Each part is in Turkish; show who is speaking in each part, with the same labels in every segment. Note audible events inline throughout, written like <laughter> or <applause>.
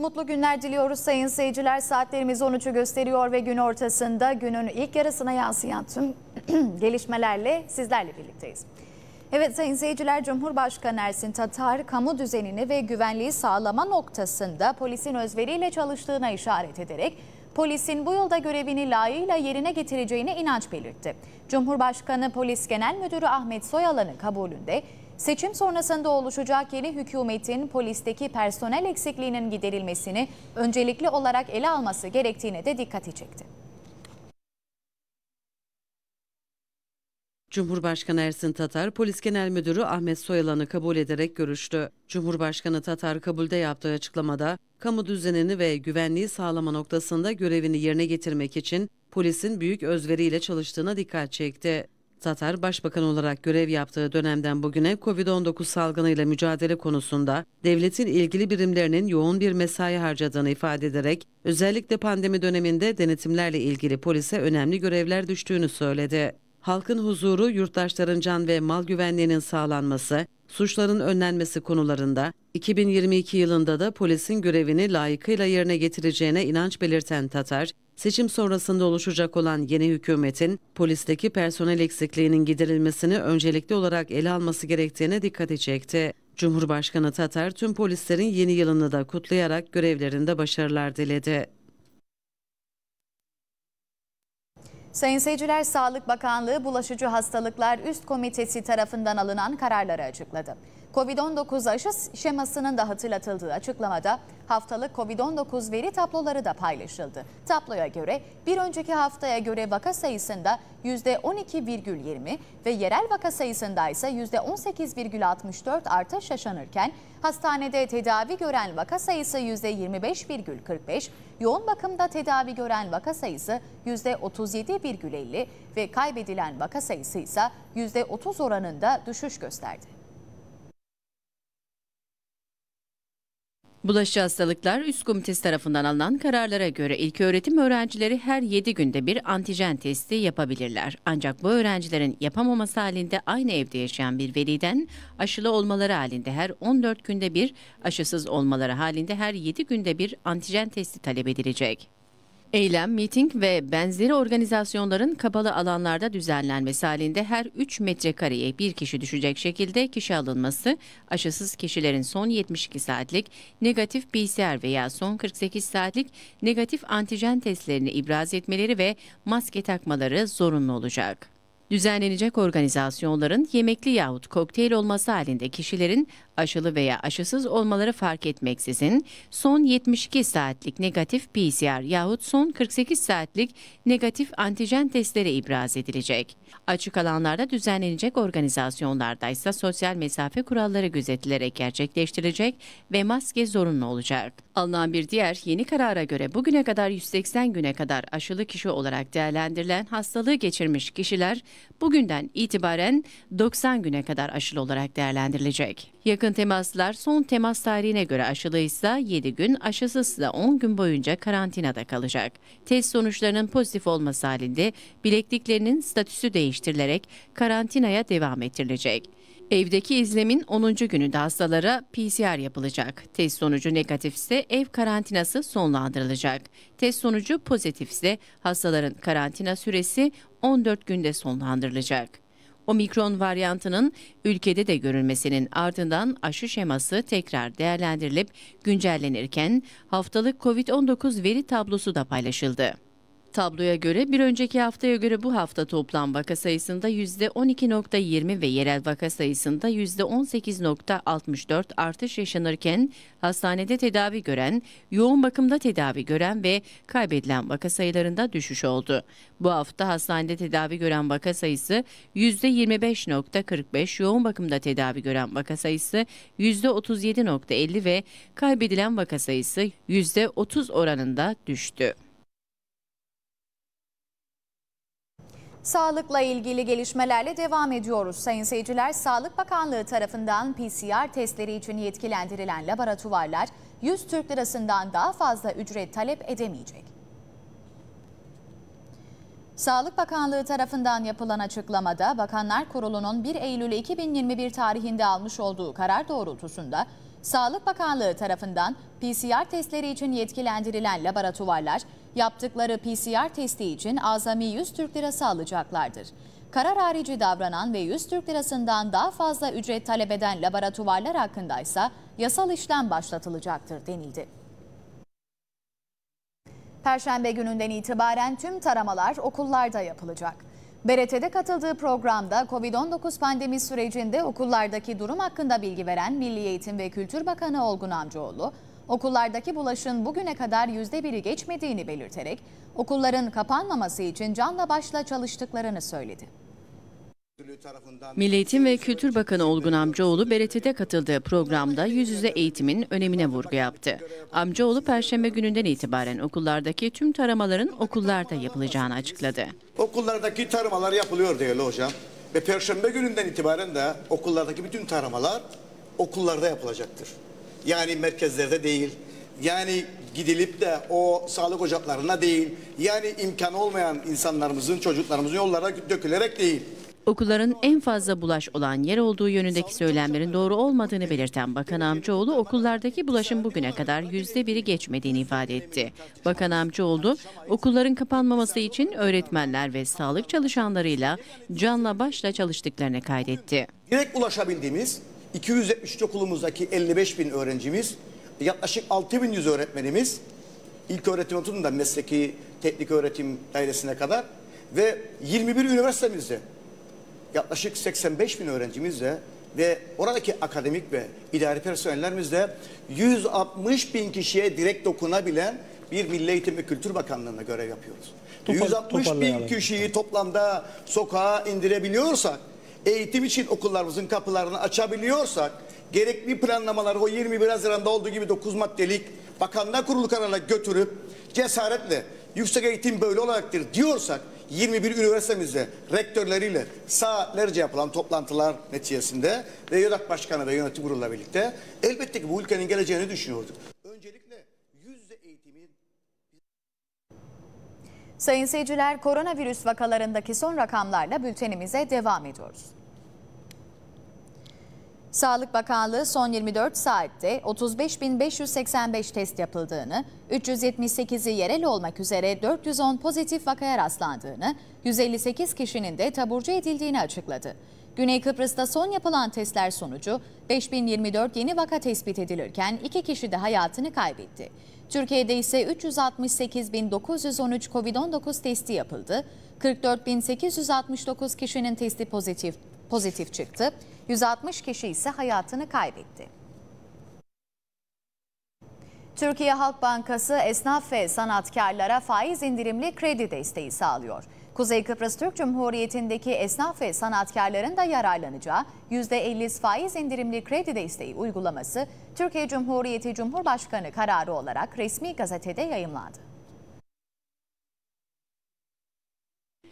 Speaker 1: Mutlu günler diliyoruz sayın seyirciler. Saatlerimiz 13'ü gösteriyor ve gün ortasında günün ilk yarısına yansıyan tüm <clears throat> gelişmelerle sizlerle birlikteyiz. Evet sayın seyirciler Cumhurbaşkanı Ersin Tatar kamu düzenini ve güvenliği sağlama noktasında polisin özveriyle çalıştığına işaret ederek polisin bu yılda görevini layığıyla yerine getireceğine inanç belirtti. Cumhurbaşkanı Polis Genel Müdürü Ahmet Soyalan'ın kabulünde Seçim sonrasında oluşacak yeni hükümetin polisteki personel eksikliğinin giderilmesini öncelikli olarak ele alması gerektiğine de dikkat çekti.
Speaker 2: Cumhurbaşkanı Ersin Tatar, Polis Genel Müdürü Ahmet Soyalan'ı kabul ederek görüştü. Cumhurbaşkanı Tatar kabulde yaptığı açıklamada, kamu düzenini ve güvenliği sağlama noktasında görevini yerine getirmek için polisin büyük özveriyle çalıştığına dikkat çekti. Tatar, başbakan olarak görev yaptığı dönemden bugüne COVID-19 salgınıyla mücadele konusunda devletin ilgili birimlerinin yoğun bir mesai harcadığını ifade ederek özellikle pandemi döneminde denetimlerle ilgili polise önemli görevler düştüğünü söyledi. Halkın huzuru, yurttaşların can ve mal güvenliğinin sağlanması, Suçların önlenmesi konularında 2022 yılında da polisin görevini layıkıyla yerine getireceğine inanç belirten Tatar, seçim sonrasında oluşacak olan yeni hükümetin polisteki personel eksikliğinin giderilmesini öncelikli olarak ele alması gerektiğine dikkat çekti. Cumhurbaşkanı Tatar tüm polislerin yeni yılını da kutlayarak görevlerinde başarılar diledi.
Speaker 1: Sayın seyirciler, Sağlık Bakanlığı Bulaşıcı Hastalıklar Üst Komitesi tarafından alınan kararları açıkladı. Covid-19 aşı şemasının da hatırlatıldığı açıklamada haftalık Covid-19 veri tabloları da paylaşıldı. Tabloya göre bir önceki haftaya göre vaka sayısında %12,20 ve yerel vaka sayısında ise %18,64 artış yaşanırken hastanede tedavi gören vaka sayısı %25,45, yoğun bakımda tedavi gören vaka sayısı %37,50 ve kaybedilen vaka sayısı ise %30 oranında düşüş gösterdi.
Speaker 3: Bulaşıcı hastalıklar üst komitesi tarafından alınan kararlara göre ilk öğretim öğrencileri her 7 günde bir antijen testi yapabilirler. Ancak bu öğrencilerin yapamaması halinde aynı evde yaşayan bir veliden aşılı olmaları halinde her 14 günde bir, aşısız olmaları halinde her 7 günde bir antijen testi talep edilecek. Eylem, miting ve benzeri organizasyonların kapalı alanlarda düzenlenmesi halinde her 3 metrekareye bir kişi düşecek şekilde kişi alınması, aşısız kişilerin son 72 saatlik negatif PCR veya son 48 saatlik negatif antijen testlerini ibraz etmeleri ve maske takmaları zorunlu olacak. Düzenlenecek organizasyonların yemekli yahut kokteyl olması halinde kişilerin aşılı veya aşısız olmaları fark etmeksizin son 72 saatlik negatif PCR yahut son 48 saatlik negatif antijen testleri ibraz edilecek. Açık alanlarda düzenlenecek organizasyonlarda ise sosyal mesafe kuralları gözetilerek gerçekleştirilecek ve maske zorunlu olacak. Alınan bir diğer yeni karara göre bugüne kadar 180 güne kadar aşılı kişi olarak değerlendirilen hastalığı geçirmiş kişiler bugünden itibaren 90 güne kadar aşılı olarak değerlendirilecek. Yakın temaslar son temas tarihine göre aşılıysa 7 gün, aşısız da 10 gün boyunca karantinada kalacak. Test sonuçlarının pozitif olması halinde bilekliklerinin statüsü değiştirilerek karantinaya devam ettirilecek. Evdeki izlemin 10. günü hastalara PCR yapılacak. Test sonucu negatifse ev karantinası sonlandırılacak. Test sonucu pozitifse hastaların karantina süresi 14 günde sonlandırılacak. Omikron varyantının ülkede de görülmesinin ardından aşı şeması tekrar değerlendirilip güncellenirken haftalık COVID-19 veri tablosu da paylaşıldı. Tabloya göre bir önceki haftaya göre bu hafta toplam vaka sayısında %12.20 ve yerel vaka sayısında %18.64 artış yaşanırken hastanede tedavi gören, yoğun bakımda tedavi gören ve kaybedilen vaka sayılarında düşüş oldu. Bu hafta hastanede tedavi gören vaka sayısı %25.45, yoğun bakımda tedavi gören vaka sayısı %37.50 ve kaybedilen vaka sayısı %30 oranında düştü.
Speaker 1: Sağlıkla ilgili gelişmelerle devam ediyoruz. Sayın seyirciler, Sağlık Bakanlığı tarafından PCR testleri için yetkilendirilen laboratuvarlar 100 Türk lirasından daha fazla ücret talep edemeyecek. Sağlık Bakanlığı tarafından yapılan açıklamada Bakanlar Kurulu'nun 1 Eylül 2021 tarihinde almış olduğu karar doğrultusunda Sağlık Bakanlığı tarafından PCR testleri için yetkilendirilen laboratuvarlar yaptıkları PCR testi için azami 100 Türk Lirası alacaklardır. Karar harici davranan ve 100 Türk Lirasından daha fazla ücret talep eden laboratuvarlar ise yasal işlem başlatılacaktır denildi. Perşembe gününden itibaren tüm taramalar okullarda yapılacak. BRT'de katıldığı programda COVID-19 pandemi sürecinde okullardaki durum hakkında bilgi veren Milli Eğitim ve Kültür Bakanı Olgun Amcaoğlu, okullardaki bulaşın bugüne kadar %1'i geçmediğini belirterek okulların kapanmaması için canla başla çalıştıklarını söyledi.
Speaker 3: Milli Eğitim ve Kültür Bakanı Olgun Amcaoğlu Beret'te katıldığı programda yüz yüze eğitimin önemine vurgu yaptı. Amcaoğlu Perşembe gününden itibaren okullardaki tüm taramaların okullarda yapılacağını açıkladı.
Speaker 4: Okullardaki taramalar yapılıyor değerli hocam. Ve Perşembe gününden itibaren de okullardaki bütün taramalar okullarda yapılacaktır. Yani merkezlerde değil, yani gidilip de o sağlık ocaklarına değil, yani imkanı olmayan insanlarımızın, çocuklarımızın yollara dökülerek değil
Speaker 3: okulların en fazla bulaş olan yer olduğu yönündeki söylemlerin doğru olmadığını belirten Bakan Amcaoğlu okullardaki bulaşın bugüne kadar yüzde biri geçmediğini ifade etti. Bakan Amcaoğlu okulların kapanmaması için öğretmenler ve sağlık çalışanlarıyla canla başla çalıştıklarını kaydetti.
Speaker 4: Direkt ulaşabildiğimiz 270 okulumuzdaki 55 bin öğrencimiz, yaklaşık 6100 öğretmenimiz, ilk öğretim okulundan mesleki teknik öğretim dairesine kadar ve 21 üniversitemizde yaklaşık 85 bin öğrencimizle ve oradaki akademik ve idari personellerimizle 160 bin kişiye direkt dokunabilen bir Milli Eğitim ve Kültür Bakanlığı'na görev yapıyoruz. Topar, 160 bin kişiyi toplamda sokağa indirebiliyorsak, eğitim için okullarımızın kapılarını açabiliyorsak, gerekli planlamalar o 21 Haziran'da olduğu gibi 9 maddelik bakanlar kurulu kararına götürüp cesaretle yüksek eğitim böyle olaraktır diyorsak 21 üniversitemizde rektörleriyle saatlerce yapılan toplantılar neticesinde ve YÖDAK Başkanı ve yönetim kuruluyla birlikte elbette ki bu ülkenin geleceğini düşünüyorduk. Öncelikle yüzde eğitimin
Speaker 1: Sayın seyirciler koronavirüs vakalarındaki son rakamlarla bültenimize devam ediyoruz. Sağlık Bakanlığı son 24 saatte 35.585 test yapıldığını, 378'i yerel olmak üzere 410 pozitif vakaya rastlandığını, 158 kişinin de taburcu edildiğini açıkladı. Güney Kıbrıs'ta son yapılan testler sonucu 5024 yeni vaka tespit edilirken 2 kişi de hayatını kaybetti. Türkiye'de ise 368.913 COVID-19 testi yapıldı. 44.869 kişinin testi pozitif pozitif çıktı. 160 kişi ise hayatını kaybetti. Türkiye Halk Bankası esnaf ve sanatkarlara faiz indirimli kredi desteği sağlıyor. Kuzey Kıbrıs Türk Cumhuriyeti'ndeki esnaf ve sanatkarların da yararlanacağı %50 faiz indirimli kredi desteği uygulaması Türkiye Cumhuriyeti Cumhurbaşkanı kararı olarak resmi gazetede yayımlandı.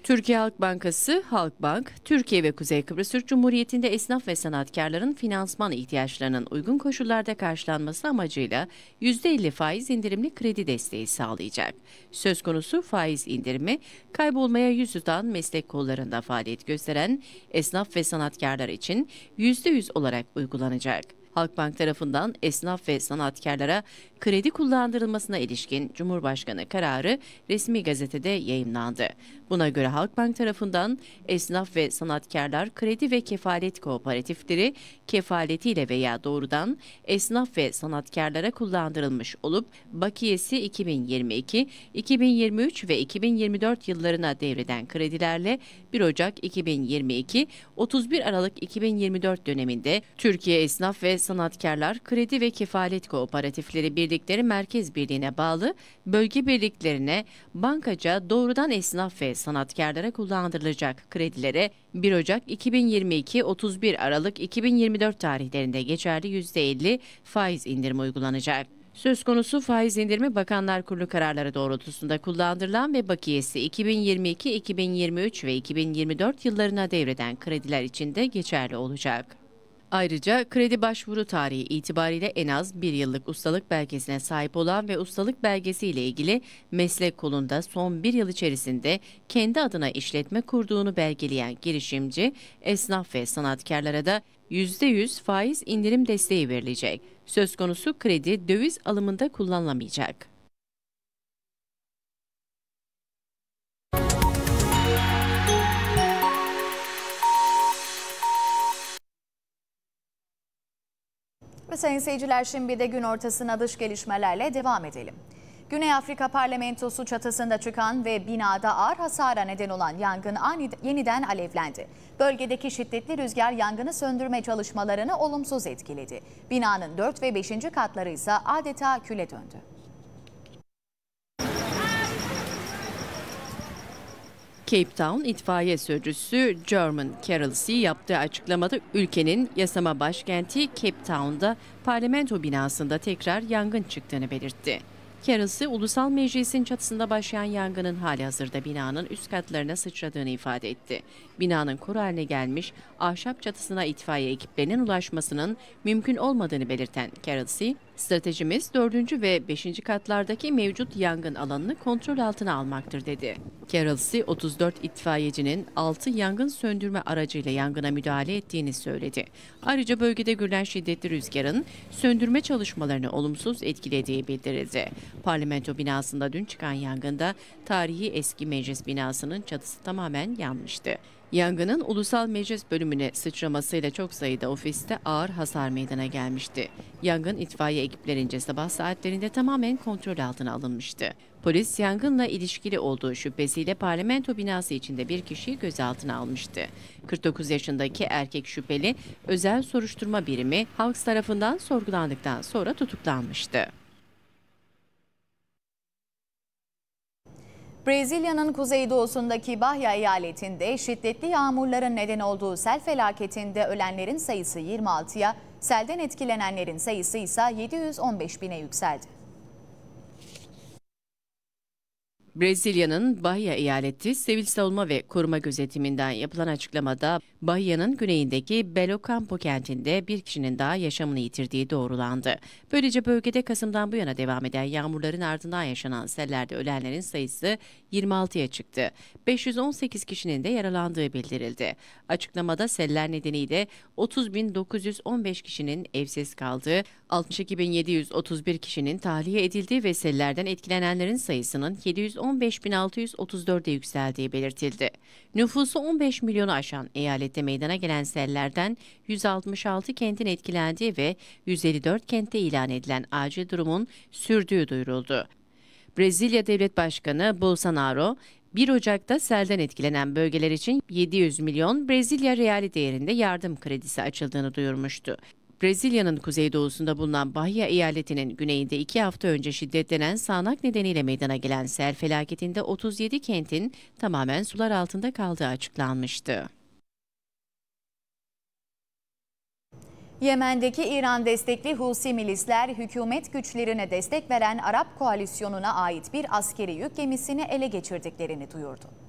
Speaker 3: Türkiye Halk Bankası, Halkbank, Türkiye ve Kuzey Kıbrıs Türk Cumhuriyeti'nde esnaf ve sanatkarların finansman ihtiyaçlarının uygun koşullarda karşılanması amacıyla %50 faiz indirimli kredi desteği sağlayacak. Söz konusu faiz indirimi, kaybolmaya yüz tutan meslek kollarında faaliyet gösteren esnaf ve sanatkarlar için %100 olarak uygulanacak. Halkbank tarafından esnaf ve sanatkarlara kredi kullandırılmasına ilişkin Cumhurbaşkanı kararı resmi gazetede yayımlandı. Buna göre Halkbank tarafından esnaf ve sanatkarlar kredi ve kefalet kooperatifleri kefaletiyle veya doğrudan esnaf ve sanatkarlara kullandırılmış olup bakiyesi 2022, 2023 ve 2024 yıllarına devreden kredilerle 1 Ocak 2022, 31 Aralık 2024 döneminde Türkiye Esnaf ve sanatkarlar kredi ve kefalet kooperatifleri birlikleri merkez birliğine bağlı bölge birliklerine bankaca doğrudan esnaf ve sanatkarlara kullandırılacak kredilere 1 Ocak 2022-31 Aralık 2024 tarihlerinde geçerli %50 faiz indirimi uygulanacak. Söz konusu faiz indirimi Bakanlar Kurulu kararları doğrultusunda kullandırılan ve bakiyesi 2022, 2023 ve 2024 yıllarına devreden krediler için de geçerli olacak. Ayrıca kredi başvuru tarihi itibariyle en az bir yıllık ustalık belgesine sahip olan ve ustalık belgesiyle ilgili meslek kolunda son bir yıl içerisinde kendi adına işletme kurduğunu belgeleyen girişimci, esnaf ve sanatkarlara da %100 faiz indirim desteği verilecek. Söz konusu kredi döviz alımında kullanılamayacak.
Speaker 1: Ve sayın seyirciler şimdi de gün ortasına dış gelişmelerle devam edelim. Güney Afrika parlamentosu çatısında çıkan ve binada ağır hasara neden olan yangın yeniden alevlendi. Bölgedeki şiddetli rüzgar yangını söndürme çalışmalarını olumsuz etkiledi. Binanın 4 ve 5. katları ise adeta küle döndü.
Speaker 3: Cape Town itfaiye sözcüsü German Carol C. yaptığı açıklamada ülkenin yasama başkenti Cape Town'da parlamento binasında tekrar yangın çıktığını belirtti. Carroll'sı Ulusal Meclis'in çatısında başlayan yangının hali hazırda binanın üst katlarına sıçradığını ifade etti. Binanın kuru haline gelmiş ahşap çatısına itfaiye ekiplerinin ulaşmasının mümkün olmadığını belirten Carroll'sı Stratejimiz 4. ve 5. katlardaki mevcut yangın alanını kontrol altına almaktır dedi. Carol C. 34 itfaiyecinin 6 yangın söndürme aracıyla yangına müdahale ettiğini söyledi. Ayrıca bölgede görülen şiddetli rüzgarın söndürme çalışmalarını olumsuz etkilediği bildirildi. Parlamento binasında dün çıkan yangında tarihi eski meclis binasının çatısı tamamen yanmıştı. Yangının Ulusal Meclis bölümüne sıçramasıyla çok sayıda ofiste ağır hasar meydana gelmişti. Yangın itfaiye ekiplerince sabah saatlerinde tamamen kontrol altına alınmıştı. Polis yangınla ilişkili olduğu şüphesiyle parlamento binası içinde bir kişiyi gözaltına almıştı. 49 yaşındaki erkek şüpheli özel soruşturma birimi halk tarafından sorgulandıktan sonra tutuklanmıştı.
Speaker 1: Brezilya'nın kuzeydoğusundaki Bahya eyaletinde şiddetli yağmurların neden olduğu sel felaketinde ölenlerin sayısı 26'ya, selden etkilenenlerin sayısı ise 715 bine yükseldi.
Speaker 3: Brezilya'nın Bahia eyaleti Sivil Savunma ve Koruma Gözetiminden yapılan açıklamada Bahia'nın güneyindeki Belo Campo kentinde bir kişinin daha yaşamını yitirdiği doğrulandı. Böylece bölgede Kasım'dan bu yana devam eden yağmurların ardından yaşanan sellerde ölenlerin sayısı 26'ya çıktı. 518 kişinin de yaralandığı bildirildi. Açıklamada seller nedeniyle 30.915 kişinin evsiz kaldığı, 62.731 kişinin tahliye edildiği ve sellerden etkilenenlerin sayısının 710 15.634'e yükseldiği belirtildi. Nüfusu 15 milyonu aşan eyalette meydana gelen sellerden 166 kentin etkilendiği ve 154 kentte ilan edilen acil durumun sürdüğü duyuruldu. Brezilya Devlet Başkanı Bolsonaro, 1 Ocak'ta selden etkilenen bölgeler için 700 milyon Brezilya reali değerinde yardım kredisi açıldığını duyurmuştu. Brezilya'nın kuzeydoğusunda bulunan Bahia eyaletinin güneyinde iki hafta önce şiddetlenen sağanak nedeniyle meydana gelen sel felaketinde 37 kentin tamamen sular altında kaldığı açıklanmıştı.
Speaker 1: Yemen'deki İran destekli Husi milisler hükümet güçlerine destek veren Arap koalisyonuna ait bir askeri yük gemisini ele geçirdiklerini duyurdu.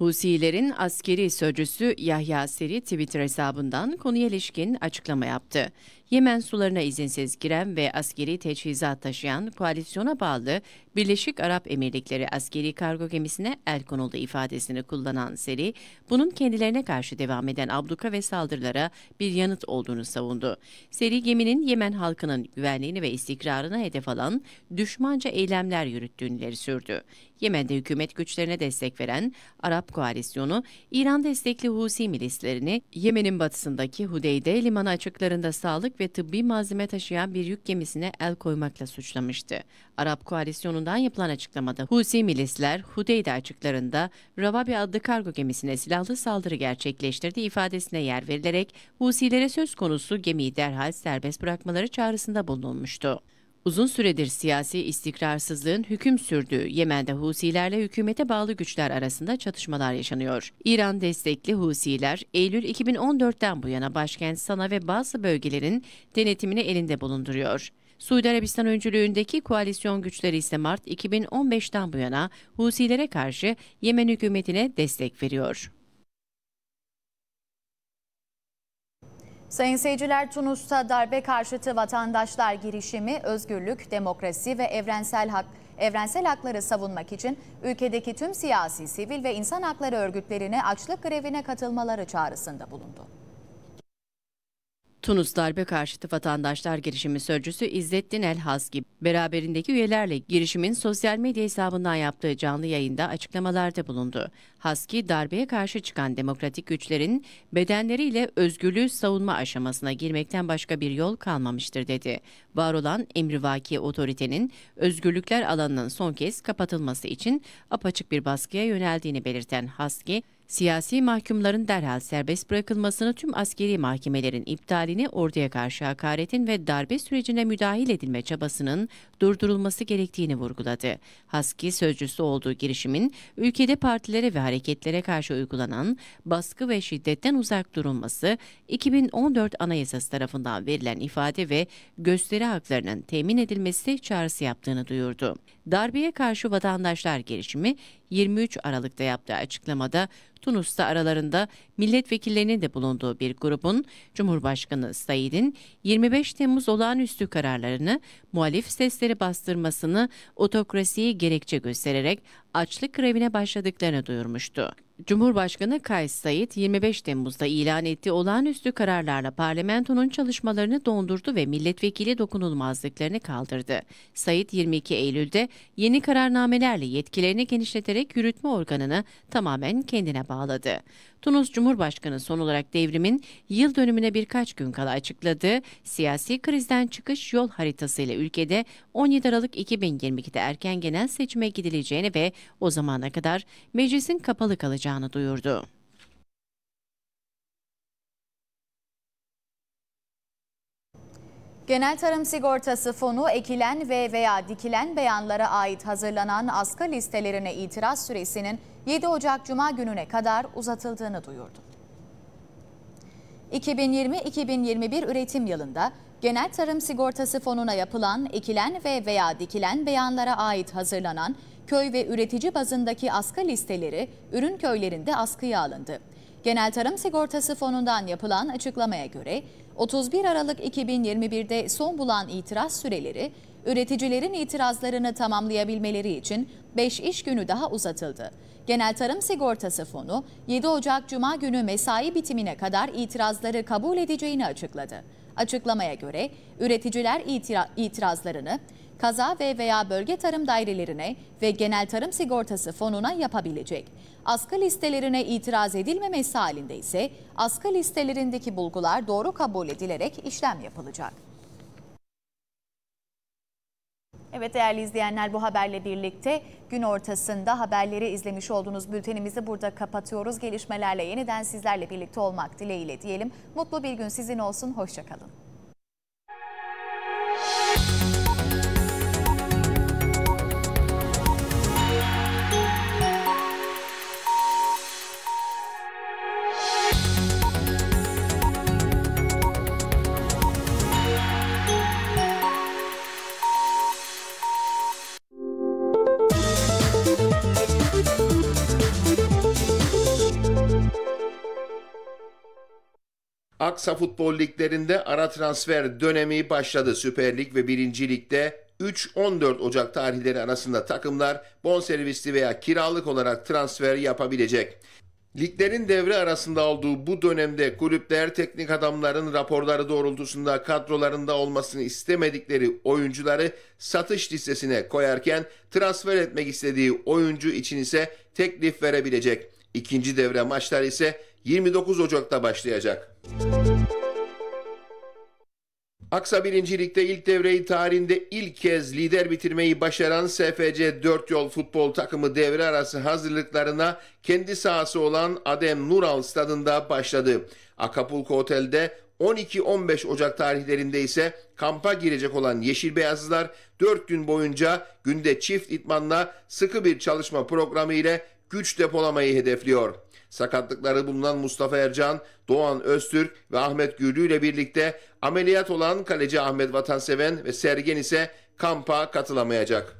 Speaker 3: Husilerin askeri sözcüsü Yahya Seri Twitter hesabından konuya ilişkin açıklama yaptı. Yemen sularına izinsiz giren ve askeri teçhizat taşıyan koalisyona bağlı Birleşik Arap Emirlikleri askeri kargo gemisine el konuldu ifadesini kullanan Seri, bunun kendilerine karşı devam eden abluka ve saldırılara bir yanıt olduğunu savundu. Seri, geminin Yemen halkının güvenliğini ve istikrarına hedef alan düşmanca eylemler yürüttüğünü ileri sürdü. Yemen'de hükümet güçlerine destek veren Arap koalisyonu, İran destekli Husi milislerini Yemen'in batısındaki Hudeyde limanı açıklarında sağlık ve tıbbi malzeme taşıyan bir yük gemisine el koymakla suçlamıştı. Arap koalisyonundan yapılan açıklamada Husi milisler Hudeyde açıklarında Ravabi adlı kargo gemisine silahlı saldırı gerçekleştirdi ifadesine yer verilerek Husilere söz konusu gemiyi derhal serbest bırakmaları çağrısında bulunulmuştu. Uzun süredir siyasi istikrarsızlığın hüküm sürdüğü Yemen'de Husilerle hükümete bağlı güçler arasında çatışmalar yaşanıyor. İran destekli Husiler Eylül 2014'ten bu yana başkent Sana ve bazı bölgelerin denetimini elinde bulunduruyor. Suudi Arabistan öncülüğündeki koalisyon güçleri ise Mart 2015'ten bu yana Husilere karşı Yemen hükümetine destek veriyor.
Speaker 1: Sayın seyirciler Tunus'ta darbe karşıtı vatandaşlar girişimi özgürlük, demokrasi ve evrensel hak evrensel hakları savunmak için ülkedeki tüm siyasi, sivil ve insan hakları örgütlerine açlık grevine katılmaları çağrısında bulundu.
Speaker 3: Tunus darbe karşıtı vatandaşlar girişimi sözcüsü İzzettin Elhaz gibi beraberindeki üyelerle girişimin sosyal medya hesabından yaptığı canlı yayında açıklamalarda bulundu. Haski darbeye karşı çıkan demokratik güçlerin bedenleriyle özgürlüğü savunma aşamasına girmekten başka bir yol kalmamıştır dedi. Var olan emrivaki otoritenin özgürlükler alanının son kez kapatılması için apaçık bir baskıya yöneldiğini belirten Haski, Siyasi mahkumların derhal serbest bırakılmasını, tüm askeri mahkemelerin iptalini, orduya karşı hakaretin ve darbe sürecine müdahil edilme çabasının durdurulması gerektiğini vurguladı. Haski sözcüsü olduğu girişimin ülkede partilere ve hareketlere karşı uygulanan baskı ve şiddetten uzak durulması, 2014 Anayasası tarafından verilen ifade ve gösteri haklarının temin edilmesi çağrısı yaptığını duyurdu. Darbeye Karşı Vatandaşlar girişimi 23 Aralık'ta yaptığı açıklamada Tunus'ta aralarında milletvekillerinin de bulunduğu bir grubun Cumhurbaşkanı Said'in 25 Temmuz olağanüstü kararlarını muhalif sesleri bastırmasını otokrasiyi gerekçe göstererek açlık grevine başladıklarını duyurmuştu. Cumhurbaşkanı Kays Said 25 Temmuz'da ilan ettiği olağanüstü kararlarla parlamentonun çalışmalarını dondurdu ve milletvekili dokunulmazlıklarını kaldırdı. Said 22 Eylül'de yeni kararnamelerle yetkilerini genişleterek yürütme organını tamamen kendine bağladı. Tunus Cumhurbaşkanı son olarak devrimin yıl dönümüne birkaç gün kala açıkladığı siyasi krizden çıkış yol haritasıyla ülkede 17 Aralık 2022'de erken genel seçime gidileceğini ve o zamana kadar meclisin kapalı kalacağını yapacağını duyurdu.
Speaker 1: Genel Tarım Sigortası Fonu ekilen ve veya dikilen beyanlara ait hazırlanan askı listelerine itiraz süresinin 7 Ocak Cuma gününe kadar uzatıldığını duyurdu. 2020-2021 üretim yılında Genel Tarım Sigortası Fonu'na yapılan ekilen ve veya dikilen beyanlara ait hazırlanan köy ve üretici bazındaki askı listeleri ürün köylerinde askıya alındı. Genel Tarım Sigortası Fonu'ndan yapılan açıklamaya göre 31 Aralık 2021'de son bulan itiraz süreleri üreticilerin itirazlarını tamamlayabilmeleri için 5 iş günü daha uzatıldı. Genel Tarım Sigortası Fonu 7 Ocak Cuma günü mesai bitimine kadar itirazları kabul edeceğini açıkladı. Açıklamaya göre üreticiler itirazlarını kaza ve veya bölge tarım dairelerine ve genel tarım sigortası fonuna yapabilecek. Askı listelerine itiraz edilmemesi halinde ise askı listelerindeki bulgular doğru kabul edilerek işlem yapılacak. Evet değerli izleyenler bu haberle birlikte gün ortasında haberleri izlemiş olduğunuz bültenimizi burada kapatıyoruz. Gelişmelerle yeniden sizlerle birlikte olmak dileğiyle diyelim. Mutlu bir gün sizin olsun, hoşçakalın.
Speaker 5: Aksa Futbol Liglerinde ara transfer dönemi başladı. Süper Lig ve 1. Lig'de 3-14 Ocak tarihleri arasında takımlar bonservisli veya kiralık olarak transfer yapabilecek. Liglerin devre arasında olduğu bu dönemde kulüpler teknik adamların raporları doğrultusunda kadrolarında olmasını istemedikleri oyuncuları satış listesine koyarken transfer etmek istediği oyuncu için ise teklif verebilecek. İkinci devre maçları ise 29 Ocak'ta başlayacak. Aksa 1. Lig'de ilk devreyi tarihinde ilk kez lider bitirmeyi başaran SFC 4 yol futbol takımı devre arası hazırlıklarına kendi sahası olan Adem Nural stadında başladı. Acapulco Otel'de 12-15 Ocak tarihlerinde ise kampa girecek olan Yeşil Beyazlılar 4 gün boyunca günde çift itmanla sıkı bir çalışma programı ile güç depolamayı hedefliyor. Sakatlıkları bulunan Mustafa Ercan, Doğan Öztürk ve Ahmet Gürlü ile birlikte ameliyat olan kaleci Ahmet Vatanseven ve Sergen ise kampa katılamayacak.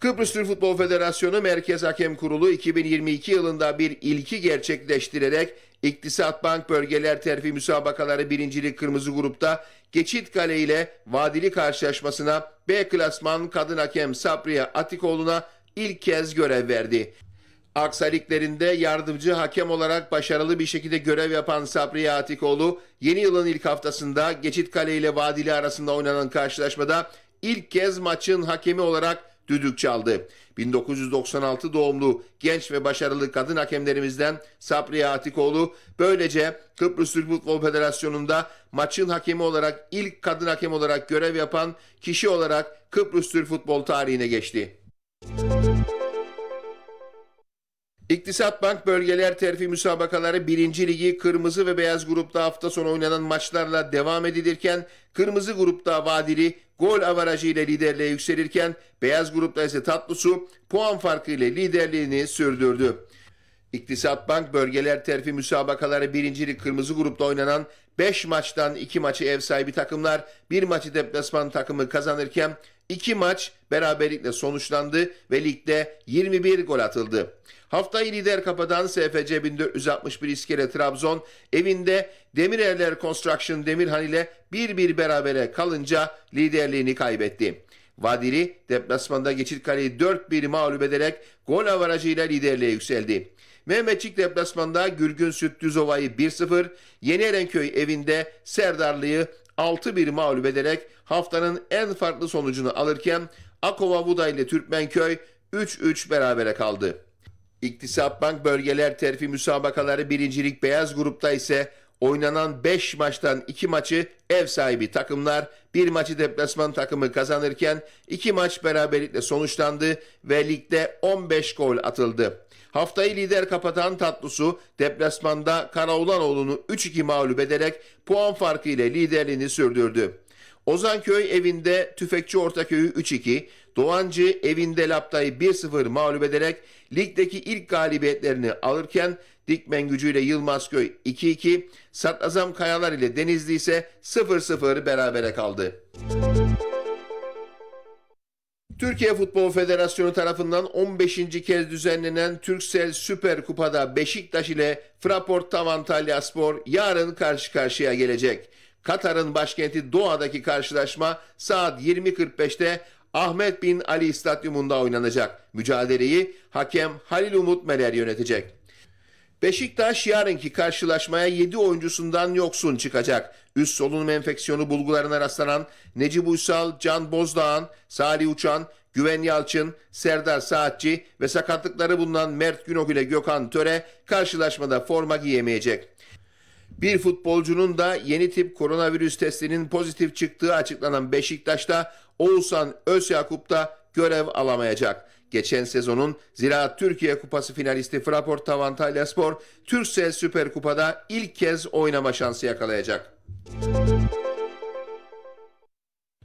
Speaker 5: Kıbrıs Türk Futbol Federasyonu Merkez Hakem Kurulu 2022 yılında bir ilki gerçekleştirerek İktisat Bank Bölgeler Terfi Müsabakaları 1. Kırmızı Grup'ta Geçit Kale ile Vadili karşılaşmasına B klasman kadın hakem Sabriye Atikoğlu'na ilk kez görev verdi. Aksaliklerinde yardımcı hakem olarak başarılı bir şekilde görev yapan Sabriye Atikoğlu, yeni yılın ilk haftasında Geçit Kale ile Vadili arasında oynanan karşılaşmada ilk kez maçın hakemi olarak düdük çaldı. 1996 doğumlu genç ve başarılı kadın hakemlerimizden Sabriye Atikoğlu böylece Kıbrıs Türk Futbol Federasyonu'nda maçın hakemi olarak ilk kadın hakem olarak görev yapan kişi olarak Kıbrıs Türk Futbol tarihine geçti. İktisat Bank Bölgeler Terfi Müsabakaları 1. Ligi Kırmızı ve Beyaz grupta hafta sonu oynanan maçlarla devam edilirken Kırmızı grupta Vadili gol avarajı ile liderliğe yükselirken Beyaz grupta ise Tatlısu puan farkı ile liderliğini sürdürdü. İktisat Bank Bölgeler Terfi Müsabakaları 1. ligi Kırmızı grupta oynanan 5 maçtan 2 maçı ev sahibi takımlar, 1 maçı deplasman takımı kazanırken İki maç beraberlikle sonuçlandı ve ligde 21 gol atıldı. Haftayı lider kapatan SFC 1461 İskele Trabzon evinde Demirerler Construction Demirhan ile 1-1 berabere kalınca liderliğini kaybetti. Vadili deplasmanda geçit Geçitkale'yi 4-1 mağlup ederek gol avarajıyla liderliğe yükseldi. Mehmetçik deplasmanda Gürgün Süt Sütlüzova'yı 1-0, Yeni Erenköy evinde Serdarlı'yı 6-1 mağlup ederek haftanın en farklı sonucunu alırken Akova Vuda ile Türkmenköy 3-3 berabere kaldı. İktisat Bank Bölgeler Terfi Müsabakaları birincilik beyaz grupta ise oynanan 5 maçtan 2 maçı ev sahibi takımlar, 1 maçı deplasman takımı kazanırken 2 maç beraberlikle sonuçlandı ve ligde 15 gol atıldı. Haftayı lider kapatan Tatlısu deplasmanda Karaulanoğlu'nu 3-2 mağlup ederek puan farkı ile liderliğini sürdürdü. Ozanköy evinde Tüfekçi Ortaköy'ü 3-2, Doğancı evinde Laptay'ı 1-0 mağlup ederek ligdeki ilk galibiyetlerini alırken Dikmen gücüyle Yılmazköy 2-2, Satazam Kayalar ile Denizli ise 0-0 berabere kaldı. Türkiye Futbol Federasyonu tarafından 15. kez düzenlenen Türksel Süper Kupa'da Beşiktaş ile Fraport Tam Antalya Spor yarın karşı karşıya gelecek. Katar'ın başkenti Doha'daki karşılaşma saat 20.45'te Ahmet Bin Ali Stadyumunda oynanacak. Mücadeleyi hakem Halil Umut Meler yönetecek. Beşiktaş yarınki karşılaşmaya 7 oyuncusundan yoksun çıkacak. Üst solunum enfeksiyonu bulgularına rastlanan Necip Uysal, Can Bozdağan, Salih Uçan, Güven Yalçın, Serdar Saatçi ve sakatlıkları bulunan Mert Günok ile Gökhan Töre karşılaşmada forma giyemeyecek. Bir futbolcunun da yeni tip koronavirüs testinin pozitif çıktığı açıklanan Beşiktaş'ta Oğuzhan Özyakup da görev alamayacak. Geçen sezonun Ziraat Türkiye Kupası finalisti Fraport Antalya Spor, Türksel Süper Kupa'da ilk kez oynama şansı yakalayacak. Müzik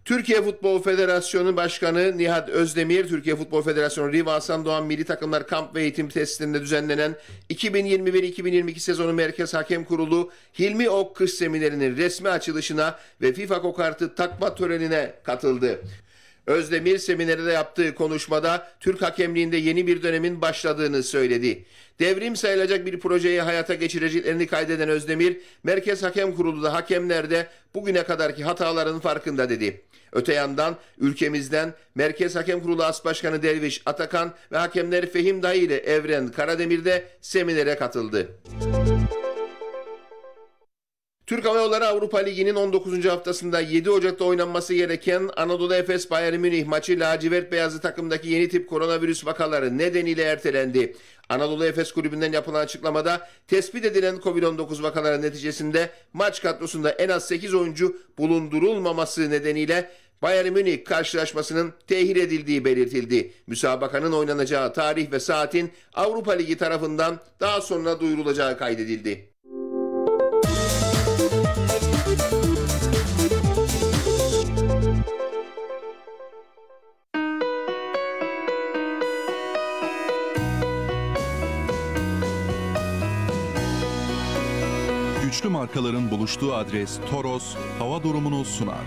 Speaker 5: Türkiye Futbol Federasyonu Başkanı Nihat Özdemir, Türkiye Futbol Federasyonu Riva Hasan Doğan Milli Takımlar Kamp ve Eğitim Testinde düzenlenen 2021-2022 sezonu Merkez Hakem Kurulu Hilmi Ok Kış Seminerinin resmi açılışına ve FIFA kokartı takma törenine katıldı. Özdemir seminerde yaptığı konuşmada Türk hakemliğinde yeni bir dönemin başladığını söyledi. Devrim sayılacak bir projeyi hayata geçireceklerini kaydeden Özdemir, Merkez Hakem Kurulu'da hakemlerde bugüne kadarki hataların farkında dedi. Öte yandan ülkemizden Merkez Hakem Kurulu As Başkanı Derviş Atakan ve hakemler Fehim Dayı ile Evren Karademir de seminere katıldı. Türk Hava Yolları Avrupa Ligi'nin 19. haftasında 7 Ocak'ta oynanması gereken Anadolu Efes Bayern Münih maçı lacivert beyazlı takımdaki yeni tip koronavirüs vakaları nedeniyle ertelendi. Anadolu Efes Kulübü'nden yapılan açıklamada tespit edilen COVID-19 vakaları neticesinde maç kadrosunda en az 8 oyuncu bulundurulmaması nedeniyle Bayern Münih karşılaşmasının tehir edildiği belirtildi. Müsabakanın oynanacağı tarih ve saatin Avrupa Ligi tarafından daha sonra duyurulacağı kaydedildi. Güçlü markaların buluştuğu adres Toros hava durumunu sunar.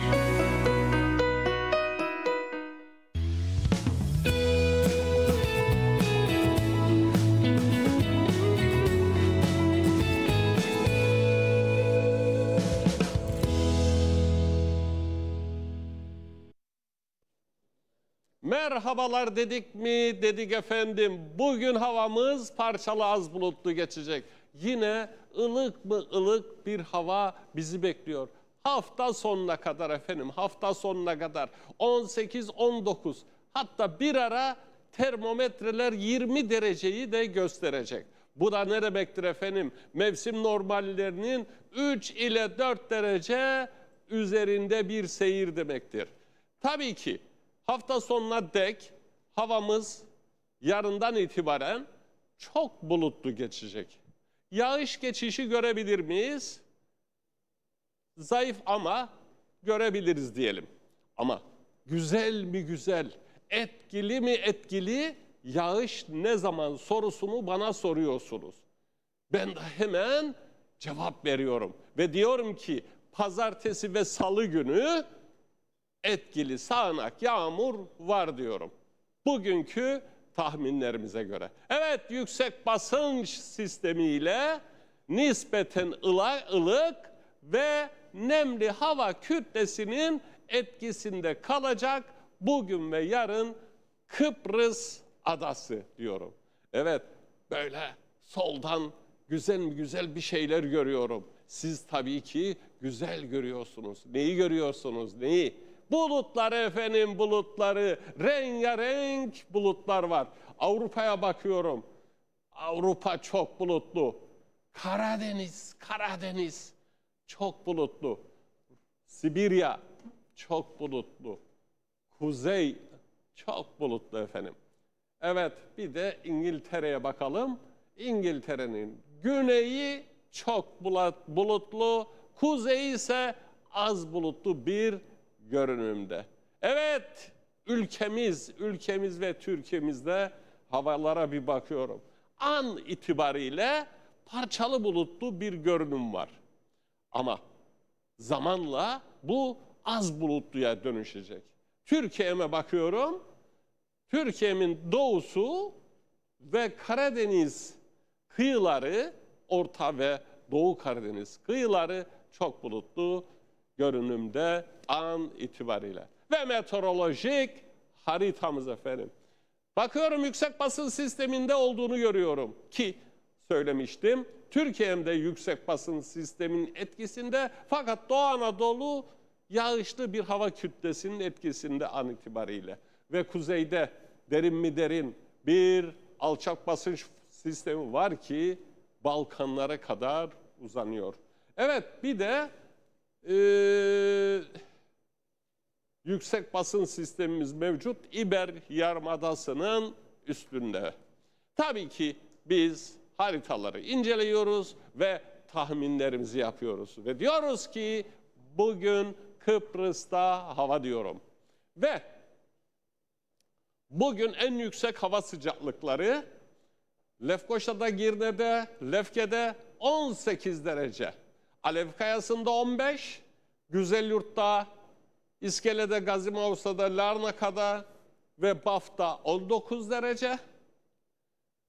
Speaker 6: merhabalar dedik mi dedik efendim. Bugün havamız parçalı az bulutlu geçecek. Yine ılık mı ılık bir hava bizi bekliyor. Hafta sonuna kadar efendim hafta sonuna kadar 18-19 hatta bir ara termometreler 20 dereceyi de gösterecek. Bu da ne demektir efendim? Mevsim normallerinin 3 ile 4 derece üzerinde bir seyir demektir. Tabii ki Hafta sonuna dek havamız yarından itibaren çok bulutlu geçecek. Yağış geçişi görebilir miyiz? Zayıf ama görebiliriz diyelim. Ama güzel mi güzel, etkili mi etkili yağış ne zaman sorusunu bana soruyorsunuz. Ben de hemen cevap veriyorum ve diyorum ki pazartesi ve salı günü etkili sağanak yağmur var diyorum. Bugünkü tahminlerimize göre. Evet yüksek basınç sistemiyle nispeten ılık ve nemli hava kütlesinin etkisinde kalacak bugün ve yarın Kıbrıs adası diyorum. Evet böyle soldan güzel güzel bir şeyler görüyorum. Siz tabii ki güzel görüyorsunuz. Neyi görüyorsunuz? Neyi? Bulutları efendim bulutları, rengarenk bulutlar var. Avrupa'ya bakıyorum. Avrupa çok bulutlu. Karadeniz, Karadeniz çok bulutlu. Sibirya çok bulutlu. Kuzey çok bulutlu efendim. Evet bir de İngiltere'ye bakalım. İngiltere'nin güneyi çok bulutlu, kuzey ise az bulutlu bir görünümde. Evet, ülkemiz, ülkemiz ve Türkiye'mizde havalara bir bakıyorum. An itibariyle parçalı bulutlu bir görünüm var. Ama zamanla bu az bulutluya dönüşecek. Türkiye'me bakıyorum. Türkiye'min doğusu ve Karadeniz kıyıları, Orta ve Doğu Karadeniz kıyıları çok bulutlu görünümde an itibariyle. Ve meteorolojik haritamız efendim. Bakıyorum yüksek basın sisteminde olduğunu görüyorum ki söylemiştim. Türkiye'mde yüksek basın sistemin etkisinde fakat Doğu Anadolu yağışlı bir hava kütlesinin etkisinde an itibariyle. Ve kuzeyde derin mi derin bir alçak basınç sistemi var ki Balkanlara kadar uzanıyor. Evet bir de e, yüksek basın sistemimiz mevcut. İber Yarmadası'nın üstünde. Tabii ki biz haritaları inceliyoruz ve tahminlerimizi yapıyoruz. Ve diyoruz ki bugün Kıbrıs'ta hava diyorum. Ve bugün en yüksek hava sıcaklıkları Lefkoşa'da, Girne'de, Lefke'de 18 derece. Alev Kayası'nda 15, Güzel Güzelyurt'ta, İskele'de, Gazimausa'da, Larnaka'da ve Baf'ta 19 derece.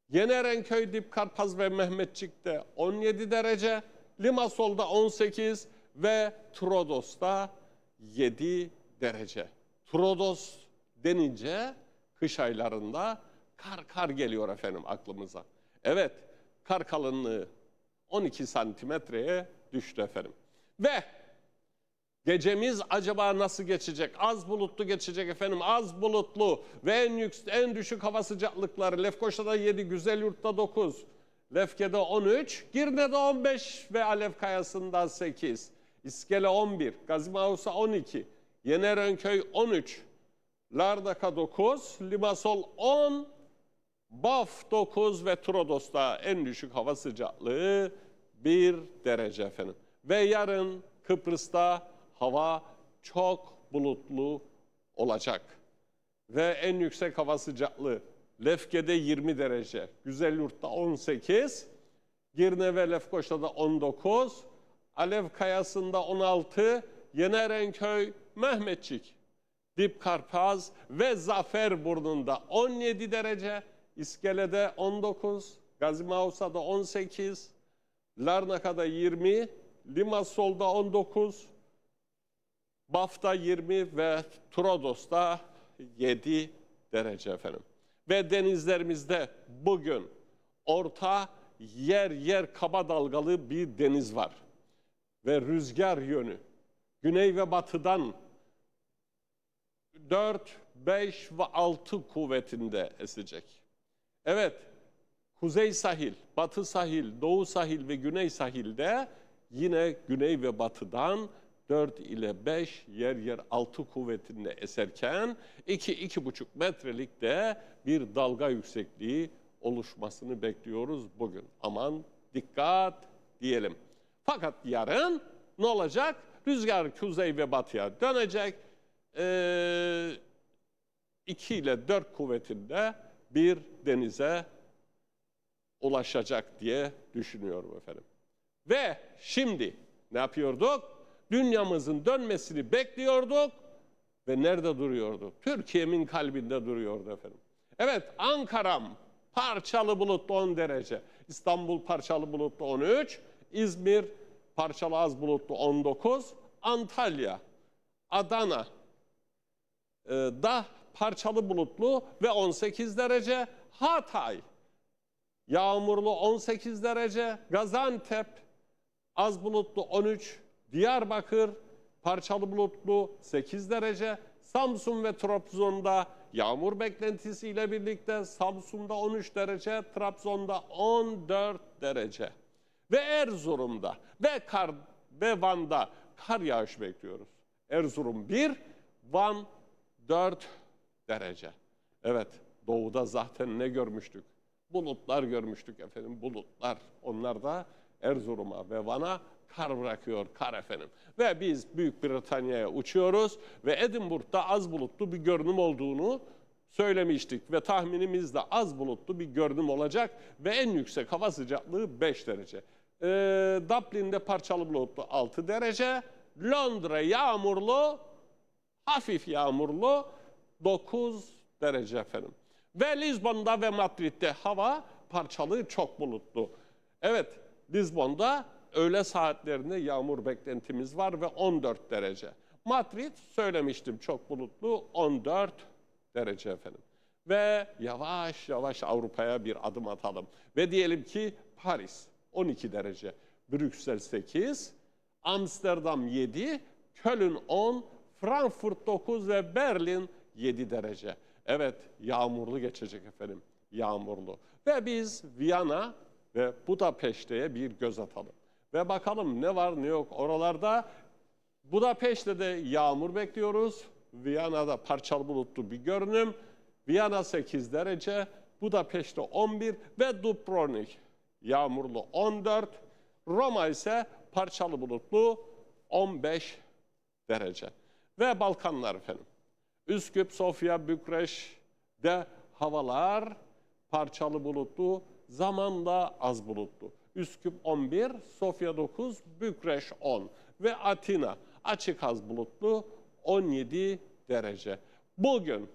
Speaker 6: Yenerenköy, Erenköy, Dipkarpaz ve Mehmetçik'te 17 derece. Limasol'da 18 ve Trodos'ta 7 derece. Trodos denince kış aylarında kar kar geliyor efendim aklımıza. Evet, kar kalınlığı 12 santimetreye düştü efendim. Ve Gecemiz acaba nasıl geçecek? Az bulutlu geçecek efendim. Az bulutlu ve en, yüksek, en düşük hava sıcaklıkları. Lefkoşa'da 7, Güzelyurt'ta 9, Lefke'de 13, Girne'de 15 ve Alev Kayası'nda 8. İskele 11, Gazimavus'a 12, Yenerönköy 13, Lardaka 9, Limasol 10, Baf 9 ve Trodos'ta en düşük hava sıcaklığı 1 derece efendim. Ve yarın Kıbrıs'ta hava çok bulutlu olacak. Ve en yüksek hava sıcaklığı Lefke'de 20 derece, Güzelyurt'ta 18, Girne ve Lefkoşa'da 19, Alev Kayası'nda 16, Yenerenköy, Mehmetçik, Dipkarpaz ve Zafer Burnunda 17 derece, İskele'de 19, Gazimausa'da 18, Larnaka'da 20, Limassol'da 19, Baf'ta 20 ve Trodos'ta 7 derece efendim. Ve denizlerimizde bugün orta yer yer kaba dalgalı bir deniz var. Ve rüzgar yönü güney ve batıdan 4, 5 ve 6 kuvvetinde esecek. Evet, Kuzey sahil, batı sahil, doğu sahil ve güney sahilde yine güney ve batıdan 4 ile 5 yer yer 6 kuvvetinde eserken 2-2,5 metrelik de bir dalga yüksekliği oluşmasını bekliyoruz bugün. Aman dikkat diyelim. Fakat yarın ne olacak? Rüzgar kuzey ve batıya dönecek. Ee, 2 ile 4 kuvvetinde bir denize ulaşacak diye düşünüyorum efendim. Ve şimdi ne yapıyorduk? Dünyamızın dönmesini bekliyorduk ve nerede duruyordu? Türkiye'min kalbinde duruyordu efendim. Evet Ankara'm parçalı bulutlu 10 derece, İstanbul parçalı bulutlu 13, İzmir parçalı az bulutlu 19, Antalya, Adana e, da parçalı bulutlu ve 18 derece, Hatay yağmurlu 18 derece, Gaziantep az bulutlu 13, Diyarbakır parçalı bulutlu 8 derece, Samsun ve Trabzon'da yağmur beklentisiyle birlikte Samsun'da 13 derece, Trabzon'da 14 derece ve Erzurum'da ve Kar ve Van'da kar yağış bekliyoruz. Erzurum 1, Van 4 derece. Evet, doğuda zaten ne görmüştük? Bulutlar görmüştük efendim, bulutlar. Onlar da Erzurum'a ve Van'a kar bırakıyor kar efendim. Ve biz Büyük Britanya'ya uçuyoruz ve Edinburgh'da az bulutlu bir görünüm olduğunu söylemiştik ve tahminimiz de az bulutlu bir görünüm olacak ve en yüksek hava sıcaklığı 5 derece. Ee, Dublin'de parçalı bulutlu 6 derece, Londra yağmurlu, hafif yağmurlu 9 derece efendim. Ve Lisbon'da ve Madrid'de hava parçalı çok bulutlu. Evet, Lisbon'da öğle saatlerinde yağmur beklentimiz var ve 14 derece. Madrid söylemiştim çok bulutlu 14 derece efendim. Ve yavaş yavaş Avrupa'ya bir adım atalım. Ve diyelim ki Paris 12 derece, Brüksel 8, Amsterdam 7, Köln 10, Frankfurt 9 ve Berlin 7 derece. Evet, yağmurlu geçecek efendim, yağmurlu. Ve biz Viyana ve Budapeşte'ye bir göz atalım. Ve bakalım ne var ne yok oralarda. Budapeşte'de yağmur bekliyoruz. Viyana'da parçalı bulutlu bir görünüm. Viyana 8 derece, Budapeşte 11 ve Dubrovnik yağmurlu 14. Roma ise parçalı bulutlu 15 derece. Ve Balkanlar efendim. Üsküp, Sofya, de havalar parçalı bulutlu, zaman da az bulutlu. Üsküp 11, Sofya 9, Bükreş 10 ve Atina açık az bulutlu 17 derece. Bugün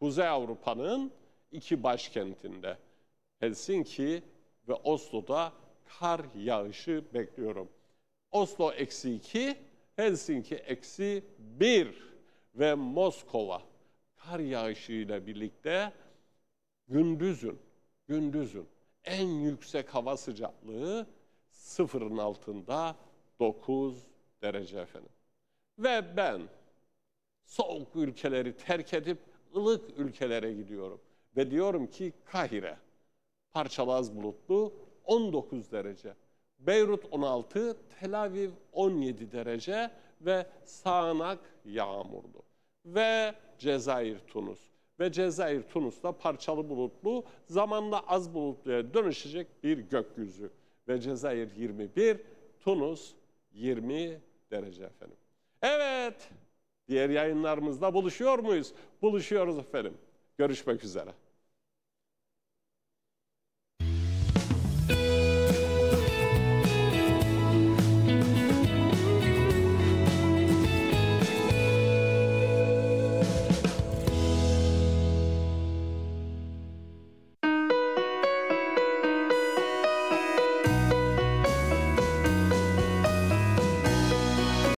Speaker 6: Kuzey Avrupa'nın iki başkentinde Helsinki ve Oslo'da kar yağışı bekliyorum. Oslo eksi 2, Helsinki eksi 1 ve Moskova kar yağışıyla birlikte gündüzün, gündüzün en yüksek hava sıcaklığı sıfırın altında 9 derece efendim. Ve ben soğuk ülkeleri terk edip ılık ülkelere gidiyorum. Ve diyorum ki Kahire parçalaz bulutlu 19 derece. Beyrut 16, Tel Aviv 17 derece ve sağanak yağmurlu. Ve Cezayir Tunus ve Cezayir Tunus'ta parçalı bulutlu zamanla az bulutluya dönüşecek bir gökyüzü. Ve Cezayir 21, Tunus 20 derece efendim. Evet, diğer yayınlarımızda buluşuyor muyuz? Buluşuyoruz efendim. Görüşmek üzere.